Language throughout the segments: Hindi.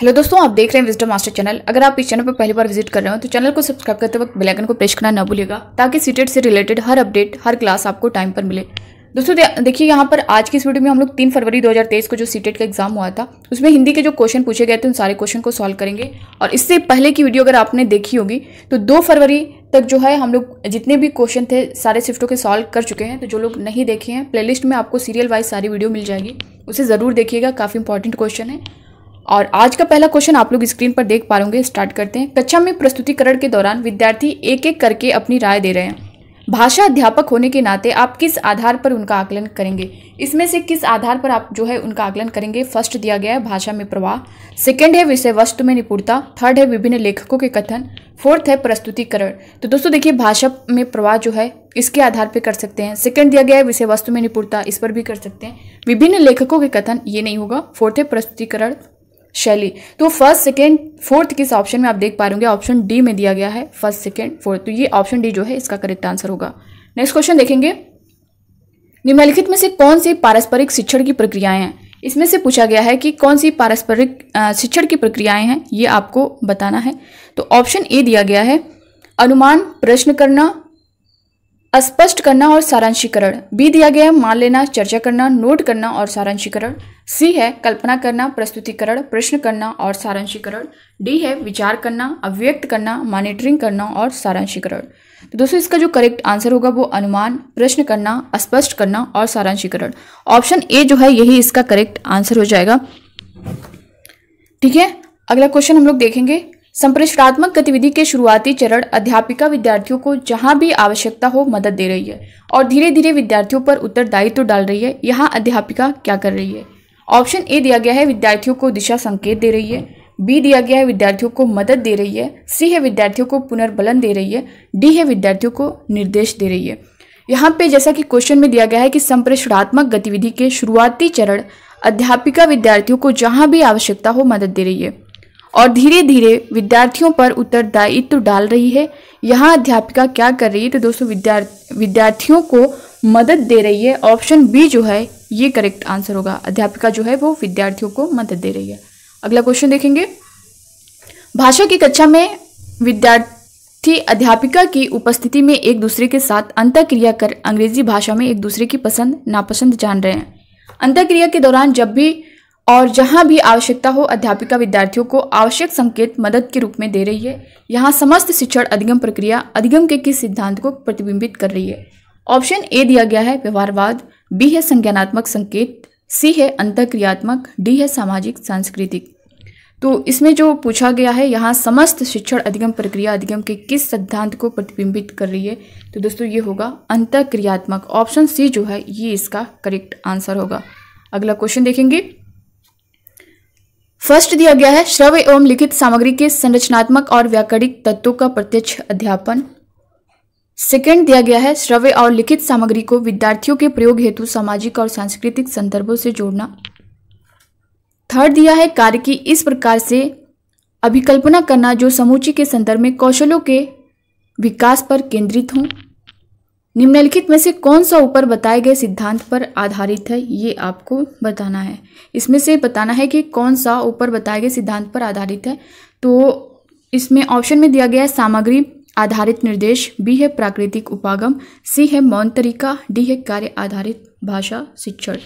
हेलो दोस्तों आप देख रहे हैं विजडम मास्टर चैनल अगर आप इस चैनल पर पहली बार विजिट कर रहे हो तो चैनल को सब्सक्राइब करते वक्त बेल आइकन को प्रेस करना ना भूलिएगा ताकि सीटेट से रिलेटेड हर अपडेट हर क्लास आपको टाइम पर मिले दोस्तों देखिए यहाँ पर आज की इस वीडियो में हम लोग तीन फरवरी तेईस को जो सीटेट e का एग्जाम हुआ था उसमें हिंदी के जो क्वेश्चन पूछे गए थे उन सारे क्वेश्चन को सॉल्व करेंगे और इससे पहले की वीडियो अगर आपने देखी होगी तो दो फरवरी तक जो है हम लोग जितने भी क्वेश्चन थे सारे शिफ्टों के सॉल्व कर चुके हैं तो जो लोग नहीं देखे हैं प्लेलिस्ट में आपको सीरियल वाइज सारी वीडियो मिल जाएगी उसे ज़रूर देखिएगा काफ़ी इंपॉर्टेंट क्वेश्चन है और आज का पहला क्वेश्चन आप लोग स्क्रीन पर देख पा होंगे स्टार्ट करते हैं कक्षा में प्रस्तुतिकरण के दौरान विद्यार्थी एक एक करके अपनी राय दे रहे हैं भाषा अध्यापक होने के नाते आप किस आधार पर उनका आकलन करेंगे इसमें से किस आधार पर आप जो है उनका आकलन करेंगे फर्स्ट दिया गया है भाषा में प्रवाह सेकंड है विषय वस्तु में निपुणता थर्ड है विभिन्न लेखकों के कथन फोर्थ है प्रस्तुतिकरण तो दोस्तों देखिए भाषा में प्रवाह जो है इसके आधार पर कर सकते हैं सेकंड दिया गया है विषय वस्तु में निपुणता इस पर भी कर सकते हैं विभिन्न लेखकों के कथन ये नहीं होगा फोर्थ है प्रस्तुतिकरण शैली तो फर्स्ट सेकेंड फोर्थ किस ऑप्शन में आप देख पा रहे ऑप्शन डी में दिया गया है फर्स्ट सेकेंड फोर्थ तो ये ऑप्शन डी जो है इसका करेक्ट आंसर होगा नेक्स्ट क्वेश्चन देखेंगे निम्नलिखित में से कौन सी पारस्परिक शिक्षण की प्रक्रियाएं हैं इसमें से पूछा गया है कि कौन सी पारस्परिक शिक्षण की प्रक्रियाएं हैं ये आपको बताना है तो ऑप्शन ए दिया गया है अनुमान प्रश्न करना स्पष्ट करना और सारांशीकरण बी दिया गया है मान लेना चर्चा करना नोट करना और सारांशीकरण सी है कल्पना करना प्रस्तुतिकरण प्रश्न करना और सारांशीकरण डी है विचार करना अव्यक्त करना मॉनिटरिंग करना और सारांशीकरण तो दोस्तों इसका जो करेक्ट आंसर होगा वो अनुमान प्रश्न करना स्पष्ट करना और सारांशीकरण ऑप्शन ए जो है यही इसका करेक्ट आंसर हो जाएगा ठीक है अगला क्वेश्चन हम लोग देखेंगे संप्रेषणात्मक गतिविधि के शुरुआती चरण अध्यापिका विद्यार्थियों को जहां भी आवश्यकता हो मदद दे रही है और धीरे धीरे विद्यार्थियों पर उत्तरदायित्व तो डाल रही है यहाँ अध्यापिका क्या कर रही है ऑप्शन ए दिया गया है विद्यार्थियों को दिशा संकेत दे रही है बी दिया गया है विद्यार्थियों को मदद दे रही है सी है विद्यार्थियों को पुनर्बलन दे रही है डी है विद्यार्थियों को निर्देश दे रही है यहाँ पे जैसा कि क्वेश्चन में दिया गया है कि संप्रेषणात्मक गतिविधि के शुरुआती चरण अध्यापिका विद्यार्थियों को जहाँ भी आवश्यकता हो मदद दे रही है और धीरे धीरे विद्यार्थियों पर उत्तरदायित्व डाल रही है यहाँ अध्यापिका क्या कर रही है तो दोस्तों विद्यार्थी विद्यार्थियों को मदद दे रही है ऑप्शन बी जो है ये करेक्ट आंसर होगा अध्यापिका जो है वो विद्यार्थियों को मदद दे रही है अगला क्वेश्चन देखेंगे भाषा की कक्षा में विद्यार्थी अध्यापिका की उपस्थिति में एक दूसरे के साथ अंतक्रिया कर अंग्रेजी भाषा में एक दूसरे की पसंद नापसंद जान रहे हैं अंतक्रिया के दौरान जब भी और जहाँ भी आवश्यकता हो अध्यापिका विद्यार्थियों को आवश्यक संकेत मदद के रूप में दे रही है यहाँ समस्त शिक्षण अधिगम प्रक्रिया अधिगम के किस सिद्धांत को प्रतिबिंबित कर रही है ऑप्शन ए दिया गया है व्यवहारवाद बी है संज्ञानात्मक संकेत सी है अंतक्रियात्मक डी है सामाजिक सांस्कृतिक तो इसमें जो पूछा गया है यहाँ समस्त शिक्षण अधिगम प्रक्रिया अधिगम के किस सिद्धांत को प्रतिबिंबित कर रही है तो दोस्तों ये होगा अंतक्रियात्मक ऑप्शन सी जो है ये इसका करेक्ट आंसर होगा अगला क्वेश्चन देखेंगे फर्स्ट दिया गया है श्रव एवं लिखित सामग्री के संरचनात्मक और व्याकरणिक तत्वों का प्रत्यक्ष अध्यापन सेकेंड दिया गया है श्रव्य और लिखित सामग्री को विद्यार्थियों के प्रयोग हेतु सामाजिक और सांस्कृतिक संदर्भों से जोड़ना थर्ड दिया है कार्य की इस प्रकार से अभिकल्पना करना जो समूची के संदर्भ में कौशलों के विकास पर केंद्रित हों निम्नलिखित में से कौन सा ऊपर बताए गए सिद्धांत पर आधारित है ये आपको बताना है इसमें से बताना है कि कौन सा ऊपर बताए गए सिद्धांत पर आधारित है तो इसमें ऑप्शन में दिया गया है सामग्री आधारित निर्देश बी है प्राकृतिक उपागम सी है मौन तरीका डी है कार्य आधारित भाषा शिक्षण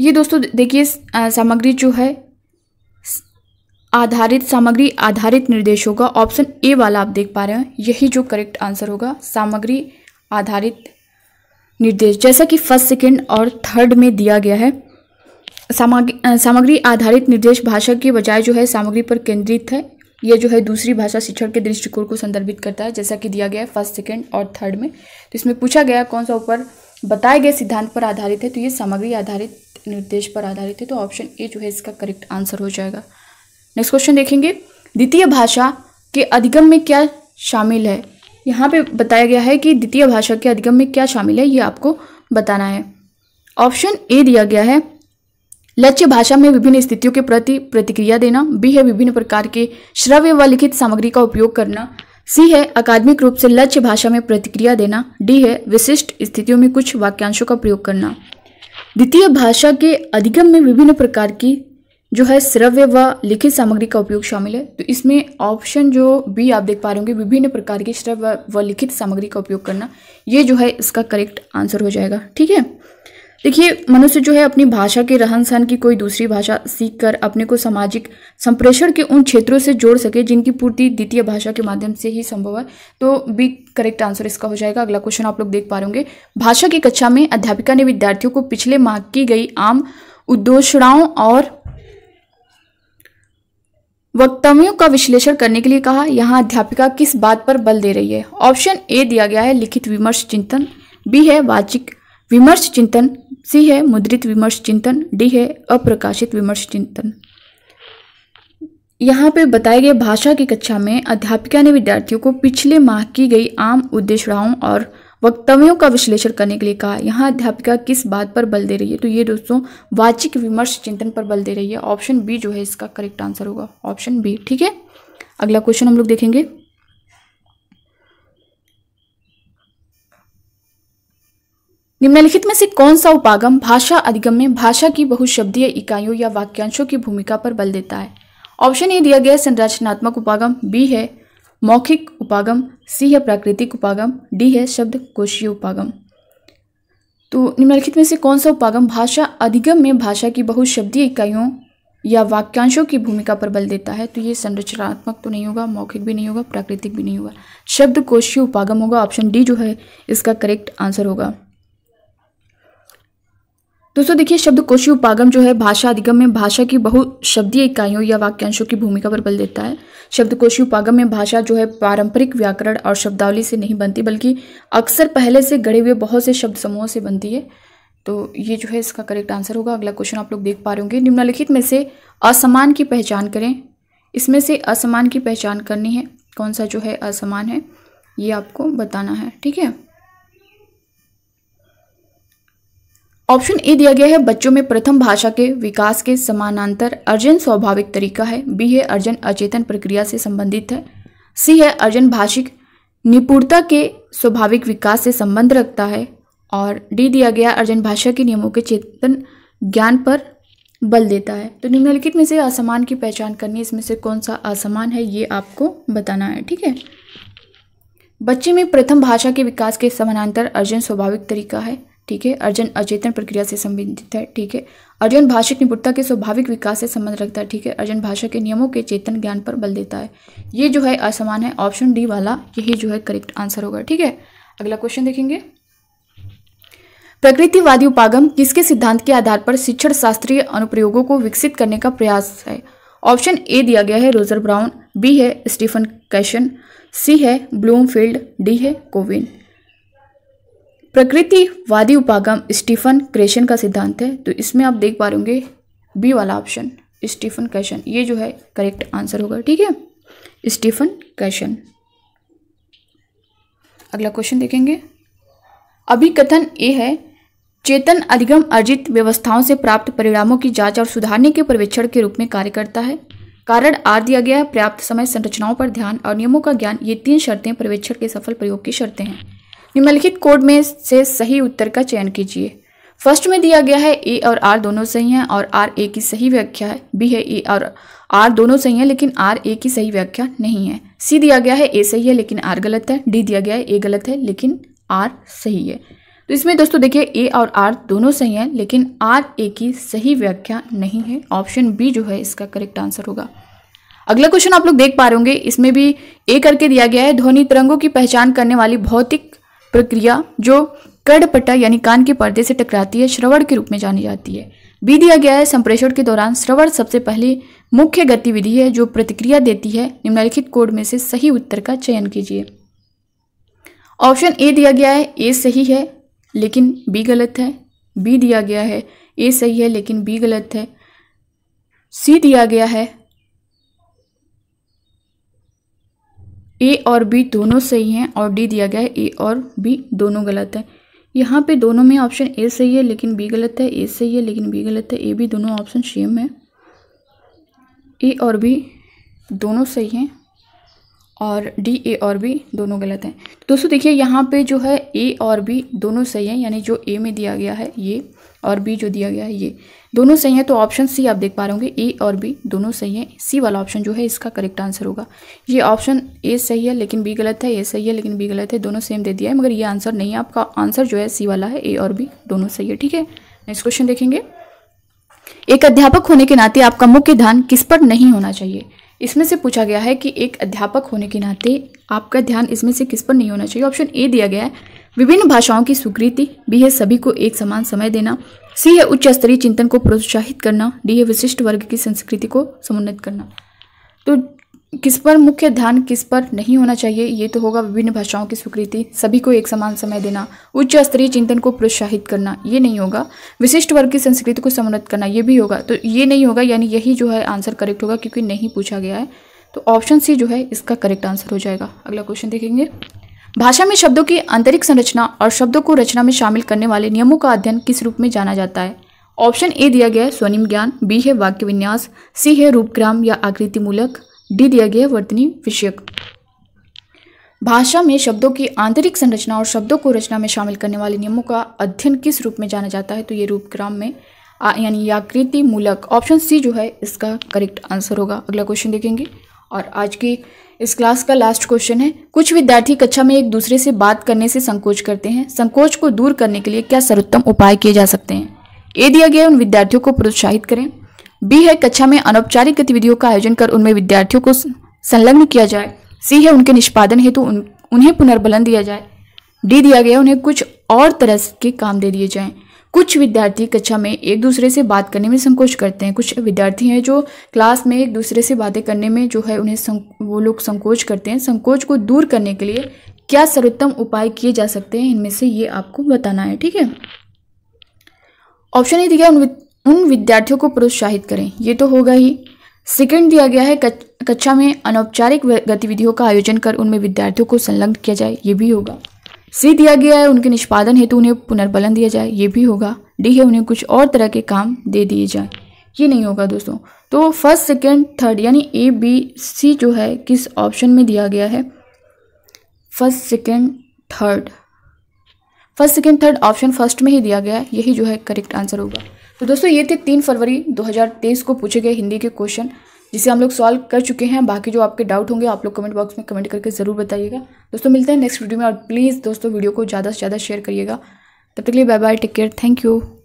ये दोस्तों देखिए सामग्री जो है आधारित सामग्री आधारित निर्देश होगा ऑप्शन ए वाला आप देख पा रहे हैं यही जो करेक्ट आंसर होगा सामग्री आधारित निर्देश जैसा कि फर्स्ट सेकेंड और थर्ड में दिया गया है सामग्री सामग्री आधारित निर्देश भाषा के बजाय जो है सामग्री पर केंद्रित है ये जो है दूसरी भाषा शिक्षण के दृष्टिकोण को संदर्भित करता है जैसा कि दिया गया है फर्स्ट सेकेंड और थर्ड में तो इसमें पूछा गया कौन सा ऊपर बताए गए सिद्धांत पर आधारित है तो ये सामग्री आधारित निर्देश पर आधारित है तो ऑप्शन ए जो है इसका करेक्ट आंसर हो जाएगा नेक्स्ट क्वेश्चन देखेंगे द्वितीय भाषा के अधिगम में क्या शामिल है यहाँ पे बताया गया है कि द्वितीय भाषा के अधिगम में क्या शामिल है ये आपको बताना है ऑप्शन ए दिया गया है लक्ष्य भाषा में विभिन्न स्थितियों के प्रति प्रतिक्रिया देना बी है विभिन्न प्रकार के श्रव्य व लिखित सामग्री का उपयोग करना सी है अकादमिक रूप से लक्ष्य भाषा में प्रतिक्रिया देना डी है विशिष्ट स्थितियों में कुछ वाक्यांशों का प्रयोग करना द्वितीय भाषा के अधिगम में विभिन्न प्रकार की जो है श्रव्य व लिखित सामग्री का उपयोग शामिल है तो इसमें ऑप्शन जो बी आप देख पा रहे होंगे विभिन्न प्रकार की श्रव्य व लिखित सामग्री का उपयोग करना ये जो है इसका करेक्ट आंसर हो जाएगा ठीक है देखिए मनुष्य जो है अपनी भाषा के रहन सहन की कोई दूसरी भाषा सीखकर अपने को सामाजिक संप्रेषण के उन क्षेत्रों से जोड़ सके जिनकी पूर्ति द्वितीय भाषा के माध्यम से ही संभव है तो बी करेक्ट आंसर इसका हो जाएगा अगला क्वेश्चन आप लोग देख पा रहे होंगे भाषा की कक्षा में अध्यापिका ने विद्यार्थियों को पिछले माह की गई आम उद्दोषणाओं और वक्तव्यों का विश्लेषण करने के लिए कहा यहाँ अध्यापिका किस बात पर बल दे रही है ऑप्शन ए दिया गया है लिखित विमर्श चिंतन बी है वाचिक विमर्श चिंतन सी है मुद्रित विमर्श चिंतन डी है अप्रकाशित विमर्श चिंतन यहाँ पे बताए गए भाषा की कक्षा में अध्यापिका ने विद्यार्थियों को पिछले माह की गई आम उद्देश्यों और वक्तव्यों का विश्लेषण करने के लिए कहा यहाँ अध्यापिका किस बात पर बल दे रही है तो ये दोस्तों वाचिक विमर्श चिंतन पर बल दे रही है ऑप्शन बी जो है इसका करेक्ट आंसर होगा ऑप्शन बी ठीक है अगला क्वेश्चन हम लोग देखेंगे निम्नलिखित में से कौन सा उपागम भाषा अधिगम में भाषा की बहुशब्दीय इकाइयों या वाक्यांशों की भूमिका पर बल देता है ऑप्शन ए दिया गया है संरचनात्मक उपागम बी है मौखिक उपागम सी है प्राकृतिक उपागम डी है शब्द कोशीय उपागम तो निम्नलिखित में से कौन सा उपागम भाषा अधिगम में भाषा की बहुशब्दीय इकाइयों या वाक्यांशों की भूमिका पर बल देता है तो ये संरचनात्मक तो नहीं होगा मौखिक भी नहीं होगा प्राकृतिक भी नहीं होगा शब्द कोशीय उपागम होगा ऑप्शन डी जो है इसका करेक्ट आंसर होगा दोस्तों देखिए शब्द कोशी उपागम जो है भाषा अधिगम में भाषा की बहु शब्दीय इकाइयों या वाक्यांशों की भूमिका पर बल देता है शब्द कोशी उपागम में भाषा जो है पारंपरिक व्याकरण और शब्दावली से नहीं बनती बल्कि अक्सर पहले से गढ़े हुए बहुत से शब्द समूहों से बनती है तो ये जो है इसका करेक्ट आंसर होगा अगला क्वेश्चन आप लोग देख पा रहे होंगे निम्नलिखित में से असमान की पहचान करें इसमें से असमान की पहचान करनी है कौन सा जो है असमान है ये आपको बताना है ठीक है ऑप्शन ए दिया गया है बच्चों में प्रथम भाषा के विकास के समानांतर अर्जन स्वाभाविक तरीका है बी है अर्जन अचेतन प्रक्रिया से संबंधित है सी है अर्जन भाषिक निपुणता के स्वाभाविक विकास से संबंध रखता है और डी दिया गया अर्जन भाषा के नियमों के चेतन ज्ञान पर बल देता है तो निम्नलिखित में से असमान की पहचान करनी इसमें से कौन सा असमान है ये आपको बताना है ठीक है बच्चे में प्रथम भाषा के विकास के समानांतर अर्जन स्वाभाविक तरीका है ठीक है अर्जन अचेतन प्रक्रिया से संबंधित है ठीक है अर्जन भाषिक निपुणता के स्वाभाविक विकास से संबंध रखता है ठीक है अर्जन भाषा के नियमों के चेतन ज्ञान पर बल देता है ये जो है असमान है ऑप्शन डी वाला यही जो है करेक्ट आंसर होगा ठीक है अगला क्वेश्चन देखेंगे प्रकृतिवादी उपागम किसके सिद्धांत के आधार पर शिक्षण शास्त्रीय अनुप्रयोगों को विकसित करने का प्रयास है ऑप्शन ए दिया गया है रोजर ब्राउन बी है स्टीफन कैशन सी है ब्लूमफील्ड डी है कोविन प्रकृतिवादी उपागम स्टीफन क्रेशन का सिद्धांत है तो इसमें आप देख पा रहे बी वाला ऑप्शन स्टीफन कैशन ये जो है करेक्ट आंसर होगा ठीक है स्टीफन कैशन अगला क्वेश्चन देखेंगे अभी कथन ये है चेतन अधिगम अर्जित व्यवस्थाओं से प्राप्त परिणामों की जांच और सुधारने के परिवेक्षण के रूप में कार्य करता है कारण आर दिया गया है पर्याप्त समय संरचनाओं पर ध्यान और नियमों का ज्ञान ये तीन शर्तें परिवेक्षण के सफल प्रयोग की शर्तें हैं निम्नलिखित कोड में से सही उत्तर का चयन कीजिए फर्स्ट में दिया गया है ए और आर दोनों सही हैं और आर ए की सही व्याख्या है बी है ए और आर दोनों सही हैं लेकिन आर ए की सही व्याख्या नहीं है सी दिया गया है ए सही है लेकिन आर गलत है डी दिया गया है ए गलत है लेकिन आर सही है तो इसमें दोस्तों देखिए ए और आर दोनों सही हैं लेकिन आर ए की सही व्याख्या नहीं है ऑप्शन बी जो है इसका करेक्ट आंसर होगा अगला क्वेश्चन आप लोग देख पा रहे होंगे इसमें भी ए करके दिया गया है ध्वनि तरंगों की पहचान करने वाली भौतिक प्रक्रिया जो कड़पटा यानी कान के पर्दे से टकराती है श्रवण के रूप में जानी जाती है भी दिया गया है संप्रेषण के दौरान श्रवण सबसे पहली मुख्य गतिविधि है जो प्रतिक्रिया देती है निम्नलिखित कोड में से सही उत्तर का चयन कीजिए ऑप्शन ए दिया गया है ए सही है लेकिन बी गलत है बी दिया गया है ए सही है लेकिन बी गलत है सी दिया गया है ए और बी दोनों सही हैं और डी दिया गया है ए और बी दोनों गलत है यहाँ पे दोनों में ऑप्शन ए सही है लेकिन बी गलत है ए सही है लेकिन बी गलत है ए बी दोनों ऑप्शन सेम है ए और बी दोनों सही हैं और डी ए और बी दोनों गलत हैं दोस्तों देखिए यहाँ पे जो है ए और बी दोनों सही हैं यानी जो ए में दिया गया है ये और बी जो दिया गया है ये दोनों सही हैं तो ऑप्शन सी आप देख पा रहे होंगे ए और बी दोनों सही हैं सी वाला ऑप्शन जो है इसका करेक्ट आंसर होगा ये ऑप्शन ए सही है लेकिन बी गलत है ए सही है लेकिन बी गलत है दोनों सेम दे दिया है मगर ये आंसर नहीं है आपका आंसर जो है सी वाला है ए और बी दोनों सही है ठीक है नेक्स्ट क्वेश्चन देखेंगे एक अध्यापक होने के नाते आपका मुख्य ध्यान किस पर नहीं होना चाहिए इसमें से पूछा गया है कि एक अध्यापक होने के नाते आपका ध्यान इसमें से किस पर नहीं होना चाहिए ऑप्शन ए दिया गया है विभिन्न भाषाओं की स्वीकृति बी है सभी को एक समान समय देना सी है उच्च स्तरीय चिंतन को प्रोत्साहित करना डी है विशिष्ट वर्ग की संस्कृति को समुन्नत करना तो किस पर मुख्य ध्यान किस पर नहीं होना चाहिए ये तो होगा विभिन्न भाषाओं की स्वीकृति सभी को एक समान समय देना उच्च स्तरीय चिंतन को प्रोत्साहित करना ये नहीं होगा विशिष्ट वर्ग की संस्कृति को समन्नत करना ये भी होगा तो ये नहीं होगा यानी यही जो है आंसर करेक्ट होगा क्योंकि नहीं पूछा गया है तो ऑप्शन सी जो है इसका करेक्ट आंसर हो जाएगा अगला क्वेश्चन देखेंगे भाषा में शब्दों की आंतरिक संरचना और शब्दों को रचना में शामिल करने वाले नियमों का अध्ययन किस रूप में जाना जाता है ऑप्शन ए दिया गया है स्वनिम ज्ञान बी है वाक्य विन्यास सी है रूपग्राम या आकृति मूलक डी दिया गया वर्तनी विषयक भाषा में शब्दों की आंतरिक संरचना और शब्दों को रचना में शामिल करने वाले नियमों का अध्ययन किस रूप में जाना जाता है तो ये रूपग्राम में यानी याकृति मूलक ऑप्शन सी जो है इसका करेक्ट आंसर होगा अगला क्वेश्चन देखेंगे और आज की इस क्लास का लास्ट क्वेश्चन है कुछ विद्यार्थी कक्षा में एक दूसरे से बात करने से संकोच करते हैं संकोच को दूर करने के लिए क्या सर्वोत्तम उपाय किए जा सकते हैं ए दिया गया उन विद्यार्थियों को प्रोत्साहित करें बी है कक्षा में अनौपचारिक गतिविधियों का आयोजन कर उनमें विद्यार्थियों को संलग्न किया जाए सी है उनके निष्पादन हेतु तो उन, उन्हें पुनर्बलन दिया जाए डी दिया गया उन्हें कुछ और तरह के काम दे दिए जाएं कुछ विद्यार्थी कक्षा में एक दूसरे से बात करने में संकोच करते हैं कुछ विद्यार्थी हैं जो क्लास में एक दूसरे से बातें करने में जो है उन्हें वो लोग संकोच करते हैं संकोच को दूर करने के लिए क्या सर्वोत्तम उपाय किए जा सकते हैं इनमें से ये आपको बताना है ठीक है ऑप्शन ये दिया उन उन विद्यार्थियों को प्रोत्साहित करें ये तो होगा ही सेकंड दिया गया है कक्षा में अनौपचारिक गतिविधियों का आयोजन कर उनमें विद्यार्थियों को संलग्न किया जाए ये भी होगा सी दिया गया है उनके निष्पादन हेतु उन्हें पुनर्बलन दिया जाए ये भी होगा डी है उन्हें कुछ और तरह के काम दे दिए जाए ये नहीं होगा दोस्तों तो फर्स्ट सेकेंड थर्ड यानी ए बी सी जो है किस ऑप्शन में दिया गया है first second third first second third option first में ही दिया गया यही जो है करेक्ट आंसर होगा तो दोस्तों ये थे तीन फरवरी 2023 को पूछे गए हिंदी के क्वेश्चन जिसे हम लोग सॉल्व कर चुके हैं बाकी जो आपके डाउट होंगे आप लोग कमेंट बॉक्स में कमेंट करके ज़रूर बताइएगा दोस्तों मिलते हैं नेक्स्ट वीडियो में और प्लीज़ दोस्तों वीडियो को ज़्यादा से ज़्यादा शेयर करिएगा तब तक के लिए bye bye take care thank you